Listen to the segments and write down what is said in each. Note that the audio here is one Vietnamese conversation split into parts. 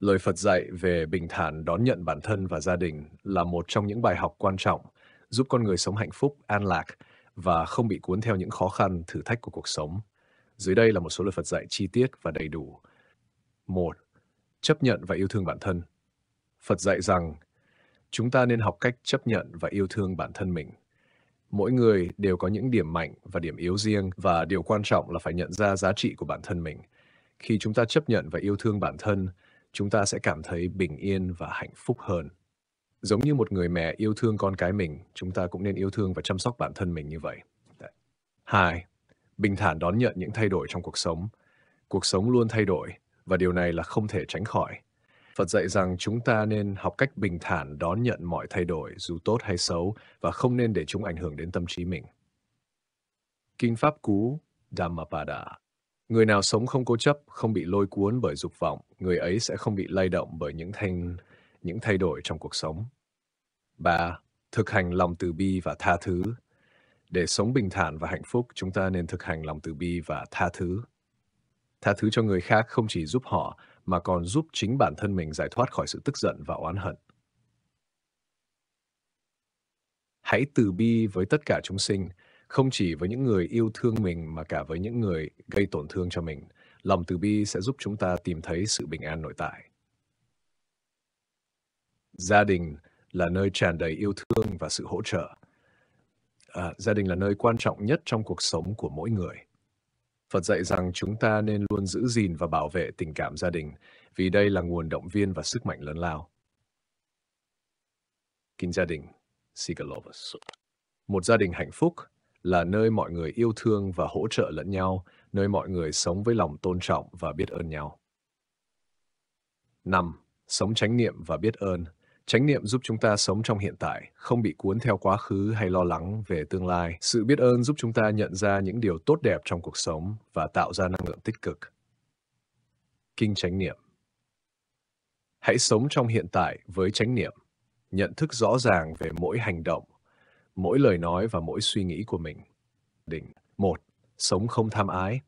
Lời Phật dạy về bình thản đón nhận bản thân và gia đình là một trong những bài học quan trọng giúp con người sống hạnh phúc, an lạc và không bị cuốn theo những khó khăn, thử thách của cuộc sống. Dưới đây là một số lời Phật dạy chi tiết và đầy đủ. 1. Chấp nhận và yêu thương bản thân. Phật dạy rằng chúng ta nên học cách chấp nhận và yêu thương bản thân mình. Mỗi người đều có những điểm mạnh và điểm yếu riêng và điều quan trọng là phải nhận ra giá trị của bản thân mình. Khi chúng ta chấp nhận và yêu thương bản thân, chúng ta sẽ cảm thấy bình yên và hạnh phúc hơn. Giống như một người mẹ yêu thương con cái mình, chúng ta cũng nên yêu thương và chăm sóc bản thân mình như vậy. Hai, bình thản đón nhận những thay đổi trong cuộc sống. Cuộc sống luôn thay đổi và điều này là không thể tránh khỏi. Phật dạy rằng chúng ta nên học cách bình thản đón nhận mọi thay đổi dù tốt hay xấu và không nên để chúng ảnh hưởng đến tâm trí mình. Kinh Pháp Cú Dhammapada Người nào sống không cố chấp, không bị lôi cuốn bởi dục vọng, người ấy sẽ không bị lay động bởi những thanh những thay đổi trong cuộc sống. 3. Thực hành lòng từ bi và tha thứ. Để sống bình thản và hạnh phúc, chúng ta nên thực hành lòng từ bi và tha thứ. Tha thứ cho người khác không chỉ giúp họ mà còn giúp chính bản thân mình giải thoát khỏi sự tức giận và oán hận. Hãy từ bi với tất cả chúng sinh, không chỉ với những người yêu thương mình mà cả với những người gây tổn thương cho mình lòng từ bi sẽ giúp chúng ta tìm thấy sự bình an nội tại gia đình là nơi tràn đầy yêu thương và sự hỗ trợ à, gia đình là nơi quan trọng nhất trong cuộc sống của mỗi người phật dạy rằng chúng ta nên luôn giữ gìn và bảo vệ tình cảm gia đình vì đây là nguồn động viên và sức mạnh lớn lao kinh gia đình Sigalovas. Một gia đình hạnh phúc là nơi mọi người yêu thương và hỗ trợ lẫn nhau, nơi mọi người sống với lòng tôn trọng và biết ơn nhau. 5. Sống chánh niệm và biết ơn. Chánh niệm giúp chúng ta sống trong hiện tại, không bị cuốn theo quá khứ hay lo lắng về tương lai. Sự biết ơn giúp chúng ta nhận ra những điều tốt đẹp trong cuộc sống và tạo ra năng lượng tích cực. Kinh chánh niệm Hãy sống trong hiện tại với chánh niệm, nhận thức rõ ràng về mỗi hành động mỗi lời nói và mỗi suy nghĩ của mình. Định một sống không tham ái.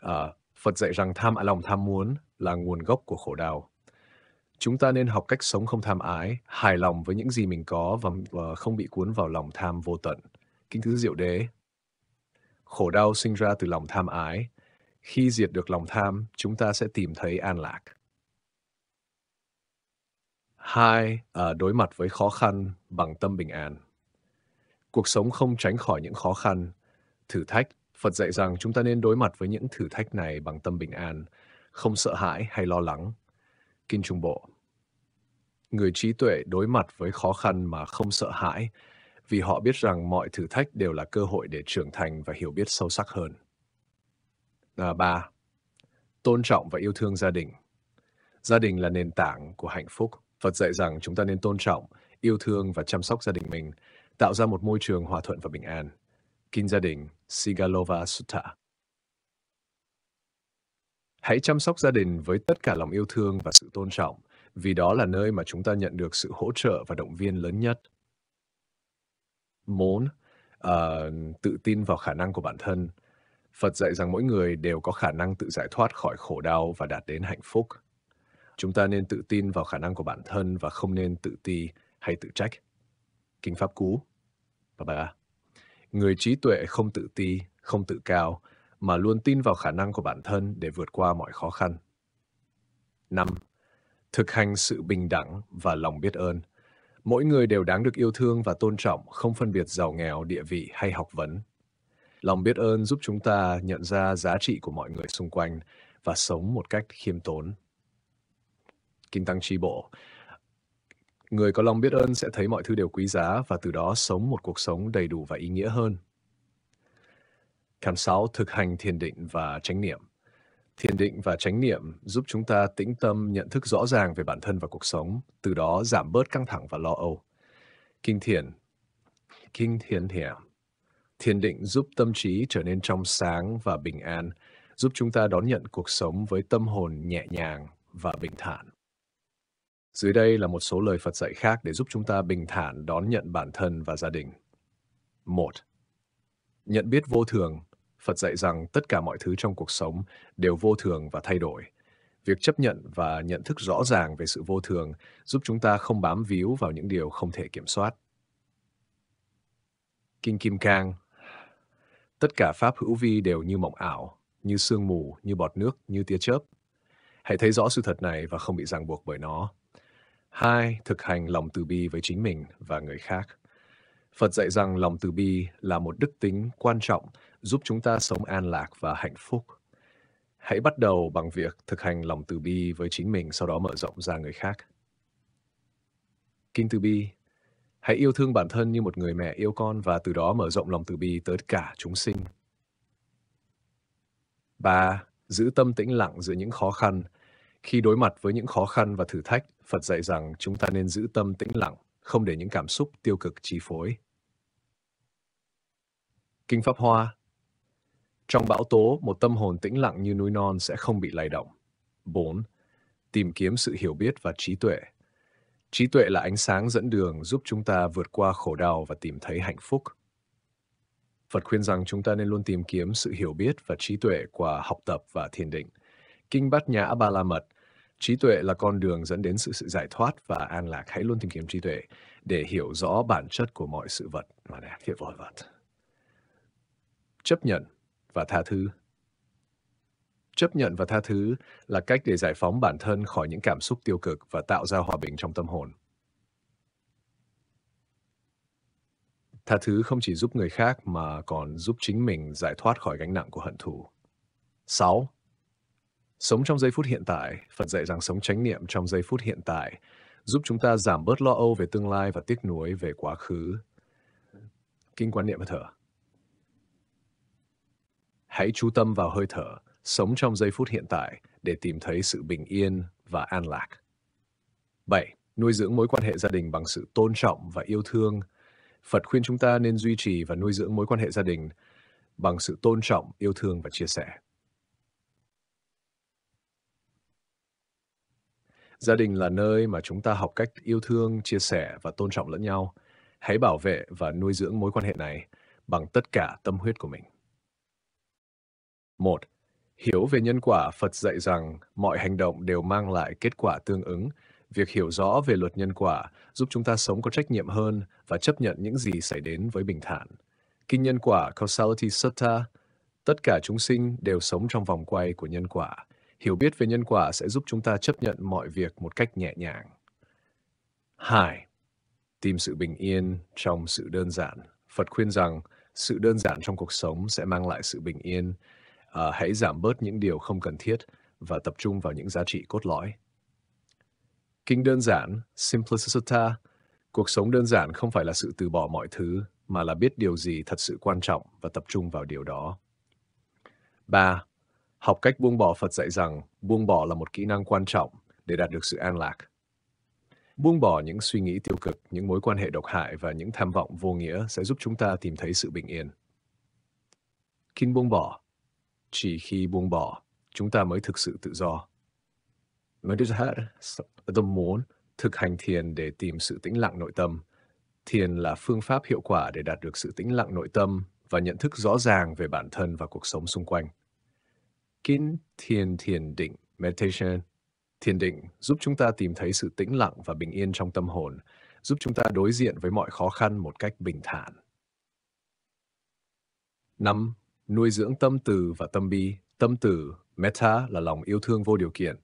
À, Phật dạy rằng tham lòng tham muốn là nguồn gốc của khổ đau. Chúng ta nên học cách sống không tham ái, hài lòng với những gì mình có và, và không bị cuốn vào lòng tham vô tận. Kinh thứ diệu đế. Khổ đau sinh ra từ lòng tham ái. Khi diệt được lòng tham, chúng ta sẽ tìm thấy an lạc. Hai, à, đối mặt với khó khăn bằng tâm bình an. Cuộc sống không tránh khỏi những khó khăn, thử thách. Phật dạy rằng chúng ta nên đối mặt với những thử thách này bằng tâm bình an, không sợ hãi hay lo lắng. Kinh Trung Bộ Người trí tuệ đối mặt với khó khăn mà không sợ hãi, vì họ biết rằng mọi thử thách đều là cơ hội để trưởng thành và hiểu biết sâu sắc hơn. À, 3. Tôn trọng và yêu thương gia đình Gia đình là nền tảng của hạnh phúc. Phật dạy rằng chúng ta nên tôn trọng, yêu thương và chăm sóc gia đình mình, tạo ra một môi trường hòa thuận và bình an. Kinh gia đình Sigalova Sutta Hãy chăm sóc gia đình với tất cả lòng yêu thương và sự tôn trọng, vì đó là nơi mà chúng ta nhận được sự hỗ trợ và động viên lớn nhất. 4. Uh, ờ, tự tin vào khả năng của bản thân. Phật dạy rằng mỗi người đều có khả năng tự giải thoát khỏi khổ đau và đạt đến hạnh phúc. Chúng ta nên tự tin vào khả năng của bản thân và không nên tự ti hay tự trách. Kinh Pháp Cú. và bà, người trí tuệ không tự ti, không tự cao, mà luôn tin vào khả năng của bản thân để vượt qua mọi khó khăn. 5. Thực hành sự bình đẳng và lòng biết ơn. Mỗi người đều đáng được yêu thương và tôn trọng, không phân biệt giàu nghèo, địa vị hay học vấn. Lòng biết ơn giúp chúng ta nhận ra giá trị của mọi người xung quanh và sống một cách khiêm tốn. Kinh Tăng Chi Bộ Người có lòng biết ơn sẽ thấy mọi thứ đều quý giá và từ đó sống một cuộc sống đầy đủ và ý nghĩa hơn. Cảm sáu Thực hành thiền định và chánh niệm Thiền định và chánh niệm giúp chúng ta tĩnh tâm nhận thức rõ ràng về bản thân và cuộc sống, từ đó giảm bớt căng thẳng và lo âu. Kinh thiền Kinh thiền thiền Thiền định giúp tâm trí trở nên trong sáng và bình an, giúp chúng ta đón nhận cuộc sống với tâm hồn nhẹ nhàng và bình thản. Dưới đây là một số lời Phật dạy khác để giúp chúng ta bình thản đón nhận bản thân và gia đình. 1. Nhận biết vô thường, Phật dạy rằng tất cả mọi thứ trong cuộc sống đều vô thường và thay đổi. Việc chấp nhận và nhận thức rõ ràng về sự vô thường giúp chúng ta không bám víu vào những điều không thể kiểm soát. Kinh Kim Cang Tất cả pháp hữu vi đều như mộng ảo, như sương mù, như bọt nước, như tia chớp. Hãy thấy rõ sự thật này và không bị ràng buộc bởi nó hai Thực hành lòng từ bi với chính mình và người khác. Phật dạy rằng lòng từ bi là một đức tính quan trọng giúp chúng ta sống an lạc và hạnh phúc. Hãy bắt đầu bằng việc thực hành lòng từ bi với chính mình sau đó mở rộng ra người khác. Kinh từ bi Hãy yêu thương bản thân như một người mẹ yêu con và từ đó mở rộng lòng từ bi tới cả chúng sinh. 3. Giữ tâm tĩnh lặng giữa những khó khăn khi đối mặt với những khó khăn và thử thách, Phật dạy rằng chúng ta nên giữ tâm tĩnh lặng, không để những cảm xúc tiêu cực chi phối. Kinh Pháp Hoa Trong bão tố, một tâm hồn tĩnh lặng như núi non sẽ không bị lay động. 4. Tìm kiếm sự hiểu biết và trí tuệ. Trí tuệ là ánh sáng dẫn đường giúp chúng ta vượt qua khổ đau và tìm thấy hạnh phúc. Phật khuyên rằng chúng ta nên luôn tìm kiếm sự hiểu biết và trí tuệ qua học tập và thiền định. Kinh Bát Nhã Ba La Mật Trí tuệ là con đường dẫn đến sự sự giải thoát và an lạc. Hãy luôn tìm kiếm trí tuệ để hiểu rõ bản chất của mọi sự vật mà đẹp hiểu mọi vật. Chấp nhận và tha thứ Chấp nhận và tha thứ là cách để giải phóng bản thân khỏi những cảm xúc tiêu cực và tạo ra hòa bình trong tâm hồn. Tha thứ không chỉ giúp người khác mà còn giúp chính mình giải thoát khỏi gánh nặng của hận thù. 6. Sống trong giây phút hiện tại, Phật dạy rằng sống chánh niệm trong giây phút hiện tại giúp chúng ta giảm bớt lo âu về tương lai và tiếc nuối về quá khứ. Kinh quan niệm và thở. Hãy chú tâm vào hơi thở, sống trong giây phút hiện tại để tìm thấy sự bình yên và an lạc. 7. Nuôi dưỡng mối quan hệ gia đình bằng sự tôn trọng và yêu thương. Phật khuyên chúng ta nên duy trì và nuôi dưỡng mối quan hệ gia đình bằng sự tôn trọng, yêu thương và chia sẻ. Gia đình là nơi mà chúng ta học cách yêu thương, chia sẻ và tôn trọng lẫn nhau. Hãy bảo vệ và nuôi dưỡng mối quan hệ này bằng tất cả tâm huyết của mình. Một, Hiểu về nhân quả, Phật dạy rằng mọi hành động đều mang lại kết quả tương ứng. Việc hiểu rõ về luật nhân quả giúp chúng ta sống có trách nhiệm hơn và chấp nhận những gì xảy đến với bình thản. Kinh nhân quả Causality Sutta, tất cả chúng sinh đều sống trong vòng quay của nhân quả Hiểu biết về nhân quả sẽ giúp chúng ta chấp nhận mọi việc một cách nhẹ nhàng. 2. Tìm sự bình yên trong sự đơn giản. Phật khuyên rằng sự đơn giản trong cuộc sống sẽ mang lại sự bình yên. À, hãy giảm bớt những điều không cần thiết và tập trung vào những giá trị cốt lõi. Kinh đơn giản, Simplicita, cuộc sống đơn giản không phải là sự từ bỏ mọi thứ, mà là biết điều gì thật sự quan trọng và tập trung vào điều đó. 3. Học cách buông bỏ Phật dạy rằng buông bỏ là một kỹ năng quan trọng để đạt được sự an lạc. Buông bỏ những suy nghĩ tiêu cực, những mối quan hệ độc hại và những tham vọng vô nghĩa sẽ giúp chúng ta tìm thấy sự bình yên. Khi buông bỏ, chỉ khi buông bỏ, chúng ta mới thực sự tự do. Mới được hết, tôi muốn thực hành thiền để tìm sự tĩnh lặng nội tâm. Thiền là phương pháp hiệu quả để đạt được sự tĩnh lặng nội tâm và nhận thức rõ ràng về bản thân và cuộc sống xung quanh. Kin Thiền Thiền Định Meditation. Thiền định giúp chúng ta tìm thấy sự tĩnh lặng và bình yên trong tâm hồn, giúp chúng ta đối diện với mọi khó khăn một cách bình thản. Năm, Nuôi dưỡng tâm từ và tâm bi. Tâm từ, metta là lòng yêu thương vô điều kiện,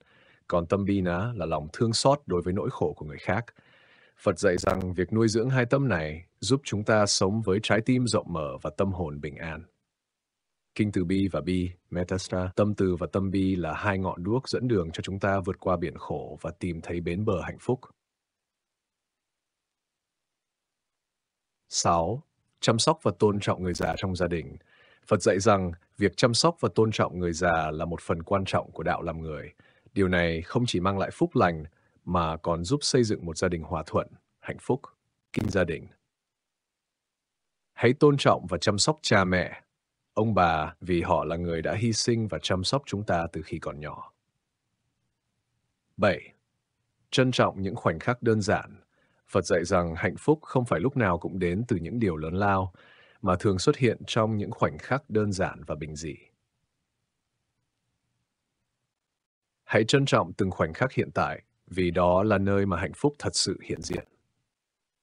còn tâm bi ná là lòng thương xót đối với nỗi khổ của người khác. Phật dạy rằng việc nuôi dưỡng hai tâm này giúp chúng ta sống với trái tim rộng mở và tâm hồn bình an. Kinh từ bi và bi, metastra, tâm từ và tâm bi là hai ngọn đuốc dẫn đường cho chúng ta vượt qua biển khổ và tìm thấy bến bờ hạnh phúc. 6. Chăm sóc và tôn trọng người già trong gia đình. Phật dạy rằng việc chăm sóc và tôn trọng người già là một phần quan trọng của đạo làm người. Điều này không chỉ mang lại phúc lành mà còn giúp xây dựng một gia đình hòa thuận, hạnh phúc, kinh gia đình. Hãy tôn trọng và chăm sóc cha mẹ, ông bà vì họ là người đã hy sinh và chăm sóc chúng ta từ khi còn nhỏ. 7. Trân trọng những khoảnh khắc đơn giản. Phật dạy rằng hạnh phúc không phải lúc nào cũng đến từ những điều lớn lao, mà thường xuất hiện trong những khoảnh khắc đơn giản và bình dị. Hãy trân trọng từng khoảnh khắc hiện tại, vì đó là nơi mà hạnh phúc thật sự hiện diện.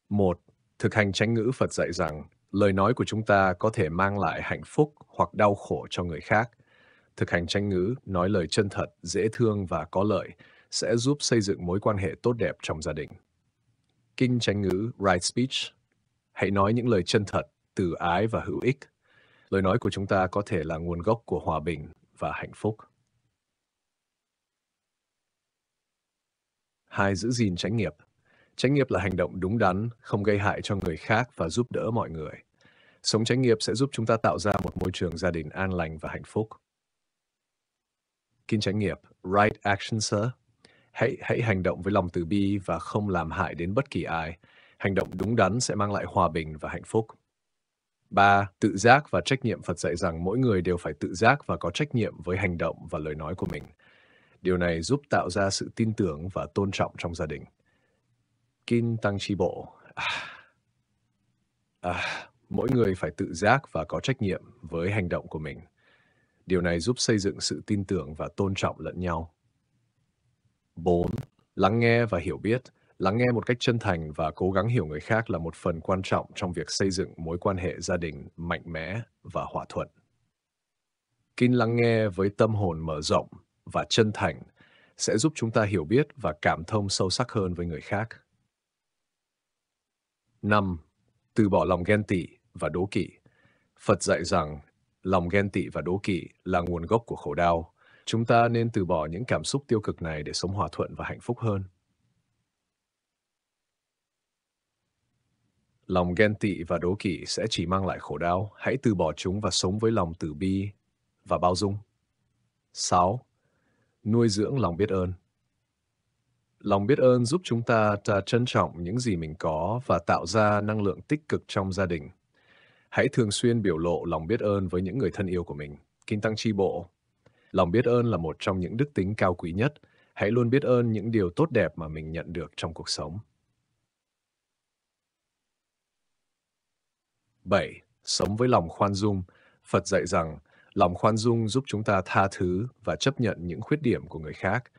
1. Thực hành tránh ngữ Phật dạy rằng lời nói của chúng ta có thể mang lại hạnh phúc hoặc đau khổ cho người khác thực hành tranh ngữ nói lời chân thật dễ thương và có lợi sẽ giúp xây dựng mối quan hệ tốt đẹp trong gia đình kinh tranh ngữ right speech hãy nói những lời chân thật từ ái và hữu ích lời nói của chúng ta có thể là nguồn gốc của hòa bình và hạnh phúc hai giữ gìn tránh nghiệp Chánh nghiệp là hành động đúng đắn, không gây hại cho người khác và giúp đỡ mọi người. Sống chánh nghiệp sẽ giúp chúng ta tạo ra một môi trường gia đình an lành và hạnh phúc. Kinh chánh nghiệp, right action sir. Hãy hãy hành động với lòng từ bi và không làm hại đến bất kỳ ai. Hành động đúng đắn sẽ mang lại hòa bình và hạnh phúc. 3. Tự giác và trách nhiệm Phật dạy rằng mỗi người đều phải tự giác và có trách nhiệm với hành động và lời nói của mình. Điều này giúp tạo ra sự tin tưởng và tôn trọng trong gia đình. Kin Tăng Chi Bộ. à, mỗi người phải tự giác và có trách nhiệm với hành động của mình. Điều này giúp xây dựng sự tin tưởng và tôn trọng lẫn nhau. 4. Lắng nghe và hiểu biết. Lắng nghe một cách chân thành và cố gắng hiểu người khác là một phần quan trọng trong việc xây dựng mối quan hệ gia đình mạnh mẽ và hòa thuận. Kinh lắng nghe với tâm hồn mở rộng và chân thành sẽ giúp chúng ta hiểu biết và cảm thông sâu sắc hơn với người khác. 5. Từ bỏ lòng ghen tị và đố kỵ. Phật dạy rằng lòng ghen tị và đố kỵ là nguồn gốc của khổ đau. Chúng ta nên từ bỏ những cảm xúc tiêu cực này để sống hòa thuận và hạnh phúc hơn. Lòng ghen tị và đố kỵ sẽ chỉ mang lại khổ đau. Hãy từ bỏ chúng và sống với lòng từ bi và bao dung. 6. Nuôi dưỡng lòng biết ơn lòng biết ơn giúp chúng ta, ta trân trọng những gì mình có và tạo ra năng lượng tích cực trong gia đình. Hãy thường xuyên biểu lộ lòng biết ơn với những người thân yêu của mình. Kinh Tăng Chi Bộ Lòng biết ơn là một trong những đức tính cao quý nhất. Hãy luôn biết ơn những điều tốt đẹp mà mình nhận được trong cuộc sống. 7. Sống với lòng khoan dung. Phật dạy rằng, lòng khoan dung giúp chúng ta tha thứ và chấp nhận những khuyết điểm của người khác –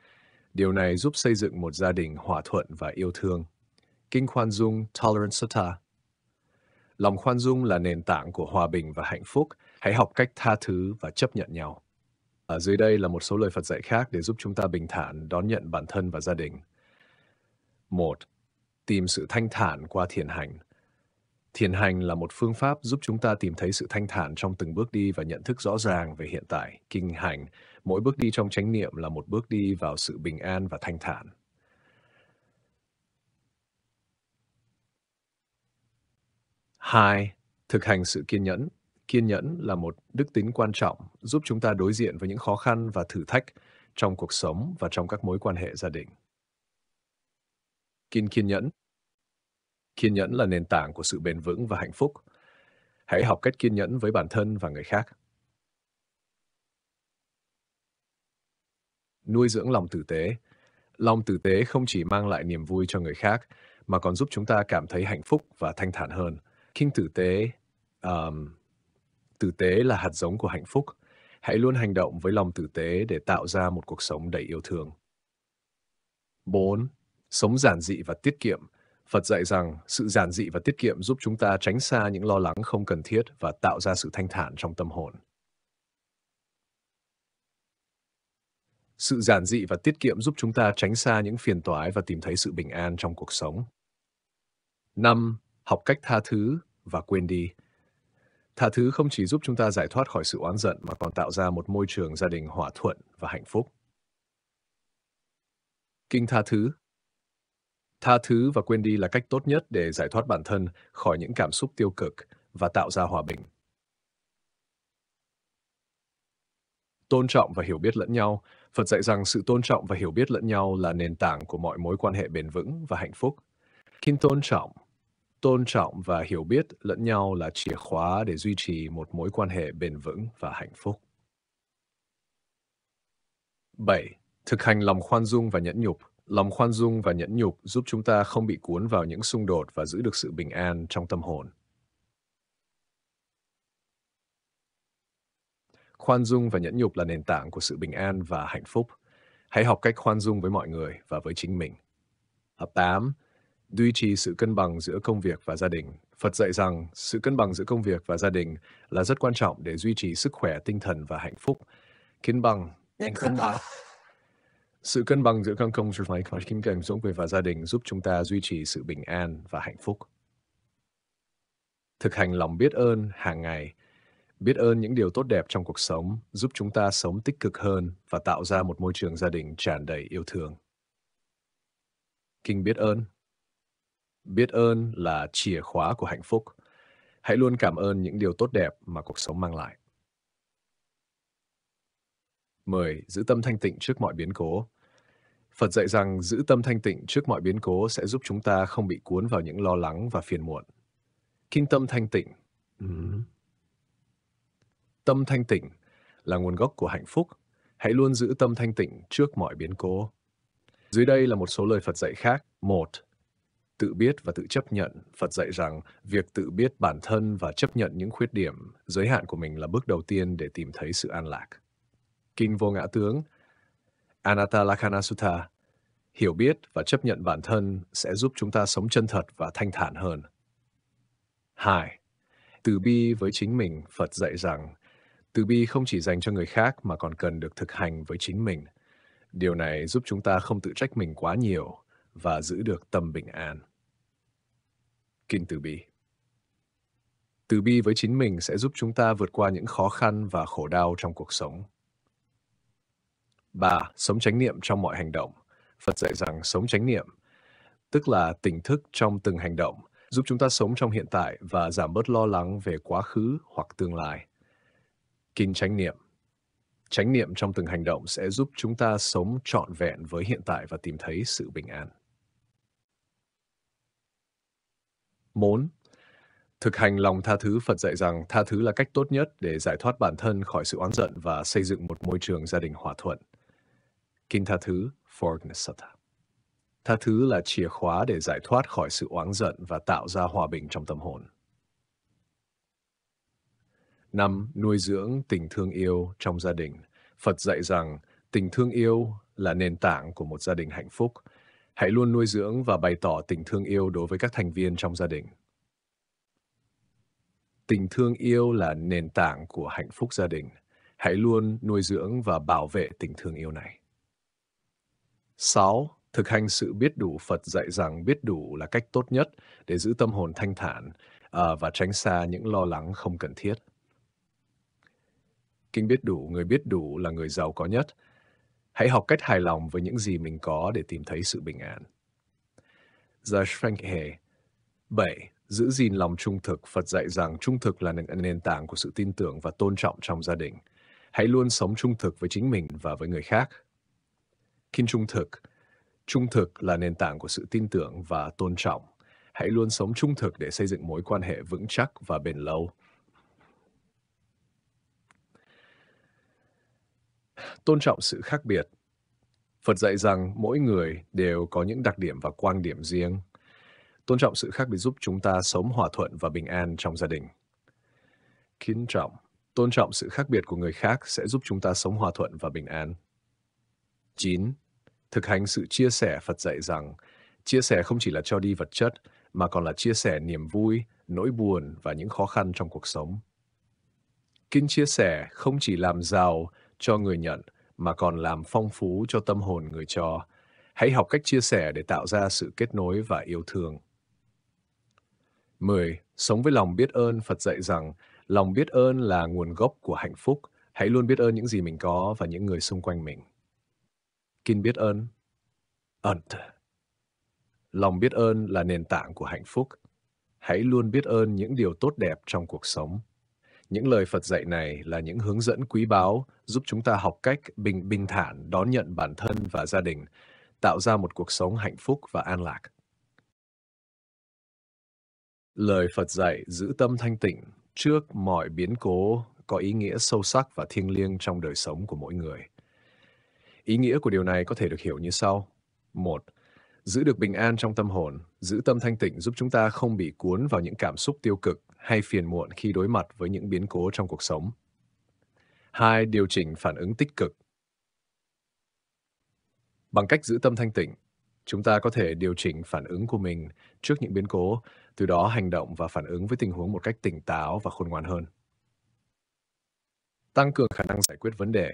Điều này giúp xây dựng một gia đình hòa thuận và yêu thương. Kinh khoan dung Tolerance Sutta Lòng khoan dung là nền tảng của hòa bình và hạnh phúc. Hãy học cách tha thứ và chấp nhận nhau. Ở dưới đây là một số lời Phật dạy khác để giúp chúng ta bình thản đón nhận bản thân và gia đình. Một, Tìm sự thanh thản qua thiền hành. Thiền hành là một phương pháp giúp chúng ta tìm thấy sự thanh thản trong từng bước đi và nhận thức rõ ràng về hiện tại, kinh hành, Mỗi bước đi trong chánh niệm là một bước đi vào sự bình an và thanh thản. Hai, thực hành sự kiên nhẫn. Kiên nhẫn là một đức tính quan trọng giúp chúng ta đối diện với những khó khăn và thử thách trong cuộc sống và trong các mối quan hệ gia đình. Kiên kiên nhẫn Kiên nhẫn là nền tảng của sự bền vững và hạnh phúc. Hãy học cách kiên nhẫn với bản thân và người khác. nuôi dưỡng lòng tử tế. Lòng tử tế không chỉ mang lại niềm vui cho người khác, mà còn giúp chúng ta cảm thấy hạnh phúc và thanh thản hơn. Kinh tử tế, um, tử tế là hạt giống của hạnh phúc. Hãy luôn hành động với lòng tử tế để tạo ra một cuộc sống đầy yêu thương. 4. Sống giản dị và tiết kiệm. Phật dạy rằng sự giản dị và tiết kiệm giúp chúng ta tránh xa những lo lắng không cần thiết và tạo ra sự thanh thản trong tâm hồn. Sự giản dị và tiết kiệm giúp chúng ta tránh xa những phiền toái và tìm thấy sự bình an trong cuộc sống. 5. Học cách tha thứ và quên đi. Tha thứ không chỉ giúp chúng ta giải thoát khỏi sự oán giận mà còn tạo ra một môi trường gia đình hòa thuận và hạnh phúc. Kinh tha thứ Tha thứ và quên đi là cách tốt nhất để giải thoát bản thân khỏi những cảm xúc tiêu cực và tạo ra hòa bình. Tôn trọng và hiểu biết lẫn nhau Phật dạy rằng sự tôn trọng và hiểu biết lẫn nhau là nền tảng của mọi mối quan hệ bền vững và hạnh phúc. Khi tôn trọng, tôn trọng và hiểu biết lẫn nhau là chìa khóa để duy trì một mối quan hệ bền vững và hạnh phúc. 7. Thực hành lòng khoan dung và nhẫn nhục. Lòng khoan dung và nhẫn nhục giúp chúng ta không bị cuốn vào những xung đột và giữ được sự bình an trong tâm hồn. Khoan dung và nhẫn nhục là nền tảng của sự bình an và hạnh phúc. Hãy học cách khoan dung với mọi người và với chính mình. Hợp 8. Duy trì sự cân bằng giữa công việc và gia đình. Phật dạy rằng sự cân bằng giữa công việc và gia đình là rất quan trọng để duy trì sức khỏe tinh thần và hạnh phúc. Cân bằng. Cân bằng. Sự cân bằng giữa các công việc và kinh nghiệm sống về và gia đình giúp chúng ta duy trì sự bình an và hạnh phúc. Thực hành lòng biết ơn hàng ngày biết ơn những điều tốt đẹp trong cuộc sống giúp chúng ta sống tích cực hơn và tạo ra một môi trường gia đình tràn đầy yêu thương kinh biết ơn biết ơn là chìa khóa của hạnh phúc hãy luôn cảm ơn những điều tốt đẹp mà cuộc sống mang lại mời Giữ tâm thanh tịnh trước mọi biến cố. Phật dạy rằng giữ tâm thanh tịnh trước mọi biến cố sẽ giúp chúng ta không bị cuốn vào những lo lắng và phiền muộn. Kinh tâm thanh tịnh. Ừ. Tâm thanh tịnh là nguồn gốc của hạnh phúc. Hãy luôn giữ tâm thanh tịnh trước mọi biến cố. Dưới đây là một số lời Phật dạy khác. Một, Tự biết và tự chấp nhận. Phật dạy rằng việc tự biết bản thân và chấp nhận những khuyết điểm, giới hạn của mình là bước đầu tiên để tìm thấy sự an lạc. Kinh Vô Ngã Tướng Anatta Lakhana Sutta Hiểu biết và chấp nhận bản thân sẽ giúp chúng ta sống chân thật và thanh thản hơn. hai Từ bi với chính mình, Phật dạy rằng từ bi không chỉ dành cho người khác mà còn cần được thực hành với chính mình. Điều này giúp chúng ta không tự trách mình quá nhiều và giữ được tâm bình an. Kinh từ bi Từ bi với chính mình sẽ giúp chúng ta vượt qua những khó khăn và khổ đau trong cuộc sống. 3. Sống chánh niệm trong mọi hành động. Phật dạy rằng sống chánh niệm, tức là tỉnh thức trong từng hành động, giúp chúng ta sống trong hiện tại và giảm bớt lo lắng về quá khứ hoặc tương lai. Kinh chánh niệm Chánh niệm trong từng hành động sẽ giúp chúng ta sống trọn vẹn với hiện tại và tìm thấy sự bình an. 4. Thực hành lòng tha thứ Phật dạy rằng tha thứ là cách tốt nhất để giải thoát bản thân khỏi sự oán giận và xây dựng một môi trường gia đình hòa thuận. Kinh tha thứ Forgnasata Tha thứ là chìa khóa để giải thoát khỏi sự oán giận và tạo ra hòa bình trong tâm hồn năm Nuôi dưỡng tình thương yêu trong gia đình. Phật dạy rằng tình thương yêu là nền tảng của một gia đình hạnh phúc. Hãy luôn nuôi dưỡng và bày tỏ tình thương yêu đối với các thành viên trong gia đình. Tình thương yêu là nền tảng của hạnh phúc gia đình. Hãy luôn nuôi dưỡng và bảo vệ tình thương yêu này. 6. Thực hành sự biết đủ Phật dạy rằng biết đủ là cách tốt nhất để giữ tâm hồn thanh thản à, và tránh xa những lo lắng không cần thiết. Kinh biết đủ người biết đủ là người giàu có nhất. Hãy học cách hài lòng với những gì mình có để tìm thấy sự bình an. Josh Frankhe 7. Giữ gìn lòng trung thực, Phật dạy rằng trung thực là nền tảng của sự tin tưởng và tôn trọng trong gia đình. Hãy luôn sống trung thực với chính mình và với người khác. Kinh trung thực Trung thực là nền tảng của sự tin tưởng và tôn trọng. Hãy luôn sống trung thực để xây dựng mối quan hệ vững chắc và bền lâu. tôn trọng sự khác biệt. Phật dạy rằng mỗi người đều có những đặc điểm và quan điểm riêng. Tôn trọng sự khác biệt giúp chúng ta sống hòa thuận và bình an trong gia đình. Kính trọng, tôn trọng sự khác biệt của người khác sẽ giúp chúng ta sống hòa thuận và bình an. 9. Thực hành sự chia sẻ Phật dạy rằng chia sẻ không chỉ là cho đi vật chất mà còn là chia sẻ niềm vui, nỗi buồn và những khó khăn trong cuộc sống. Kinh chia sẻ không chỉ làm giàu cho người nhận mà còn làm phong phú cho tâm hồn người cho. Hãy học cách chia sẻ để tạo ra sự kết nối và yêu thương. 10. Sống với lòng biết ơn Phật dạy rằng lòng biết ơn là nguồn gốc của hạnh phúc. Hãy luôn biết ơn những gì mình có và những người xung quanh mình. Kinh biết ơn Ẩn Lòng biết ơn là nền tảng của hạnh phúc. Hãy luôn biết ơn những điều tốt đẹp trong cuộc sống. Những lời Phật dạy này là những hướng dẫn quý báu giúp chúng ta học cách bình bình thản đón nhận bản thân và gia đình, tạo ra một cuộc sống hạnh phúc và an lạc. Lời Phật dạy giữ tâm thanh tịnh trước mọi biến cố có ý nghĩa sâu sắc và thiêng liêng trong đời sống của mỗi người. Ý nghĩa của điều này có thể được hiểu như sau. Một, giữ được bình an trong tâm hồn, giữ tâm thanh tịnh giúp chúng ta không bị cuốn vào những cảm xúc tiêu cực hay phiền muộn khi đối mặt với những biến cố trong cuộc sống. 2. Điều chỉnh phản ứng tích cực. Bằng cách giữ tâm thanh tịnh, chúng ta có thể điều chỉnh phản ứng của mình trước những biến cố, từ đó hành động và phản ứng với tình huống một cách tỉnh táo và khôn ngoan hơn. Tăng cường khả năng giải quyết vấn đề.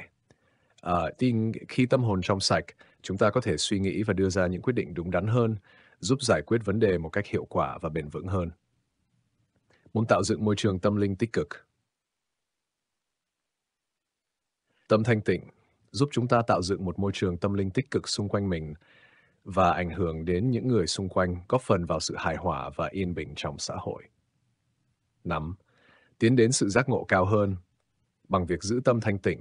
À, tin khi tâm hồn trong sạch, chúng ta có thể suy nghĩ và đưa ra những quyết định đúng đắn hơn, giúp giải quyết vấn đề một cách hiệu quả và bền vững hơn muốn tạo dựng môi trường tâm linh tích cực. Tâm thanh tịnh giúp chúng ta tạo dựng một môi trường tâm linh tích cực xung quanh mình và ảnh hưởng đến những người xung quanh góp phần vào sự hài hòa và yên bình trong xã hội. Nắm, tiến đến sự giác ngộ cao hơn. Bằng việc giữ tâm thanh tịnh,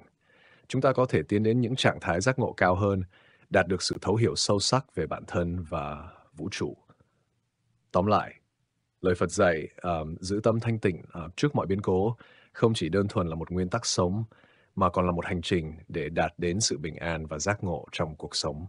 chúng ta có thể tiến đến những trạng thái giác ngộ cao hơn, đạt được sự thấu hiểu sâu sắc về bản thân và vũ trụ. Tóm lại, Lời Phật dạy à, giữ tâm thanh tịnh à, trước mọi biến cố không chỉ đơn thuần là một nguyên tắc sống mà còn là một hành trình để đạt đến sự bình an và giác ngộ trong cuộc sống.